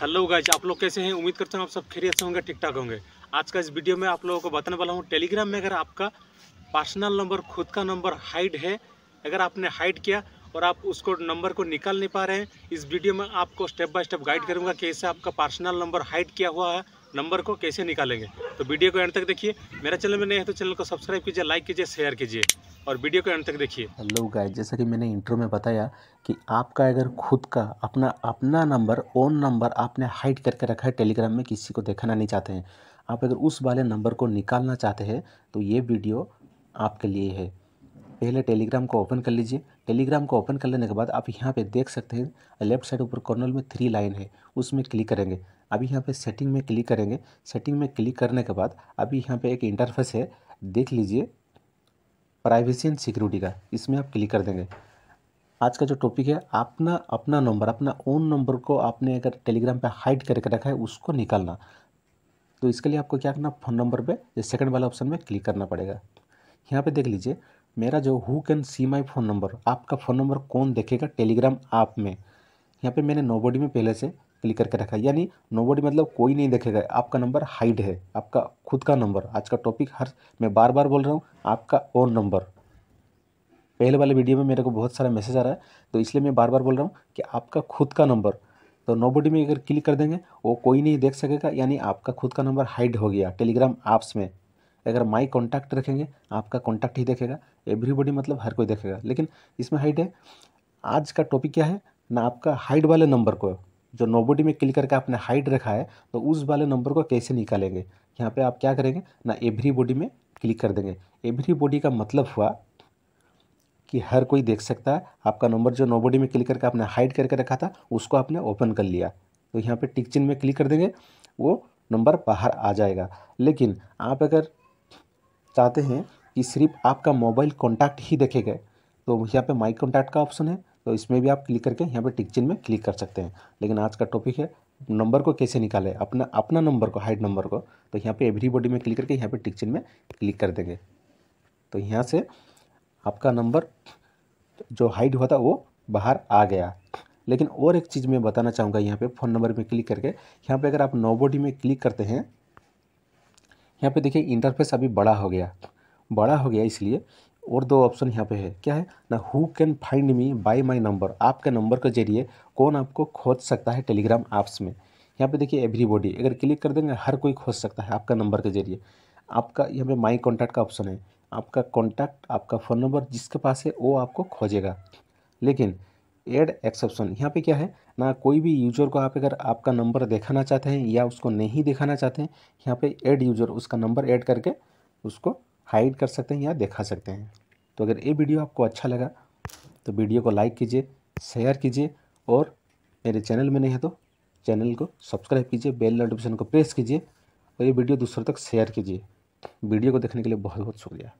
hello guys आप लोग कैसे हैं उम्मीद करता हूँ आप सब खैरियत से होंगे ठीक ठाक होंगे आज का इस वीडियो में आप लोगों को बताने वाला हूँ टेलीग्राम में अगर आपका पर्सनल नंबर खुद का नंबर हाइड है अगर आपने हाइड किया और आप उसको नंबर को निकाल नहीं पा रहे हैं इस वीडियो में आपको स्टेप बाय स्टेप गाइड करूँगा कैसे आपका पर्सनल नंबर हाइड किया हुआ है नंबर को कैसे निकालेंगे तो वीडियो को एंड तक देखिए मेरा चैनल में नहीं है तो चैनल को सब्सक्राइब कीजिए लाइक कीजिए शेयर कीजिए और वीडियो को एंड तक देखिए हेलो गाइस जैसा कि मैंने इंट्रो में बताया कि आपका अगर खुद का अपना अपना नंबर ओन नंबर आपने हाइड करके रखा है टेलीग्राम में किसी को देखना नहीं चाहते हैं आप अगर उस वाले नंबर को निकालना चाहते हैं तो ये वीडियो आपके लिए है पहले टेलीग्राम को ओपन कर लीजिए टेलीग्राम को ओपन कर लेने के बाद आप यहाँ पे देख सकते हैं लेफ्ट साइड ऊपर कॉर्नर में थ्री लाइन है उसमें क्लिक करेंगे अभी यहाँ पे सेटिंग में क्लिक करेंगे सेटिंग में क्लिक करने के बाद अभी यहाँ पे एक इंटरफेस है देख लीजिए प्राइवेसी एंड सिक्योरिटी का इसमें आप क्लिक कर देंगे आज का जो टॉपिक है अपना अपना नंबर अपना ओन नंबर को आपने अगर टेलीग्राम पे हाइड करके रखा है उसको निकालना तो इसके लिए आपको क्या करना फ़ोन नंबर पर सेकेंड वाला ऑप्शन में क्लिक करना पड़ेगा यहाँ पर देख लीजिए मेरा जो who can see my phone number आपका फ़ोन नंबर कौन देखेगा टेलीग्राम ऐप में यहाँ पे मैंने नोबॉडी में पहले से क्लिक करके रखा है यानी नोबडी मतलब कोई नहीं देखेगा आपका नंबर हाइड है आपका खुद का नंबर आज का टॉपिक हर मैं बार बार बोल रहा हूँ आपका ओन नंबर पहले वाले वीडियो में मेरे को बहुत सारा मैसेज आ रहा है तो इसलिए मैं बार बार बोल रहा हूँ कि आपका खुद का नंबर तो नोबडी में अगर क्लिक कर देंगे वो कोई नहीं देख सकेगा यानी आपका खुद का नंबर हाइड हो गया टेलीग्राम ऐप्स में अगर माई कॉन्टैक्ट रखेंगे आपका कॉन्टैक्ट ही देखेगा एवरीबॉडी मतलब हर कोई देखेगा लेकिन इसमें हाइड है आज का टॉपिक क्या है ना आपका हाइड वाले नंबर को जो नोबोडी में क्लिक करके आपने हाइड रखा है तो उस वाले नंबर को कैसे निकालेंगे यहाँ पे आप क्या करेंगे ना एवरी बॉडी में क्लिक कर देंगे एवरी बॉडी का मतलब हुआ कि हर कोई देख सकता है आपका नंबर जो नोबोडी में क्लिक करके आपने हाइड करके रखा था उसको आपने ओपन कर लिया तो यहाँ पर टिकचिन में क्लिक कर देंगे वो नंबर बाहर आ जाएगा लेकिन आप अगर चाहते हैं कि सिर्फ आपका मोबाइल कॉन्टैक्ट ही देखेगा तो यहाँ पे माई कॉन्टैक्ट का ऑप्शन है तो इसमें भी आप क्लिक करके यहाँ पे टिक चिन्ह में क्लिक कर सकते हैं लेकिन आज का टॉपिक है नंबर को कैसे निकाले अपना अपना नंबर को हाइट नंबर को तो यहाँ पे एवरी बॉडी में क्लिक करके यहाँ पे टिक चिन्ह में क्लिक कर देंगे तो यहाँ से आपका नंबर जो हाइड हुआ था वो बाहर आ गया लेकिन और एक चीज़ मैं बताना चाहूँगा यहाँ पे फ़ोन नंबर में क्लिक करके यहाँ पे अगर आप नो बॉडी में क्लिक करते हैं यहाँ पे देखिए इंटरफेस अभी बड़ा हो गया बड़ा हो गया इसलिए और दो ऑप्शन यहाँ पे है क्या है ना who can find me by my number आपके नंबर के जरिए कौन आपको खोज सकता है टेलीग्राम ऐप्स में यहाँ पे देखिए एवरीबॉडी अगर क्लिक कर देंगे हर कोई खोज सकता है आपका नंबर के जरिए आपका यहाँ पे माई कॉन्टैक्ट का ऑप्शन है आपका कॉन्टैक्ट आपका फ़ोन नंबर जिसके पास है वो आपको खोजेगा लेकिन एड एक्सेप्शन यहाँ पे क्या है ना कोई भी यूजर को आप अगर आपका नंबर दिखाना चाहते हैं या उसको नहीं दिखाना चाहते हैं यहाँ पे एड यूजर उसका नंबर ऐड करके उसको हाइड कर सकते हैं या देखा सकते हैं तो अगर ये वीडियो आपको अच्छा लगा तो वीडियो को लाइक कीजिए शेयर कीजिए और मेरे चैनल में नहीं है तो चैनल को सब्सक्राइब कीजिए बेल नोटिफिकेशन को प्रेस कीजिए और ये वीडियो दूसरों तक शेयर कीजिए वीडियो को देखने के लिए बहुत बहुत शुक्रिया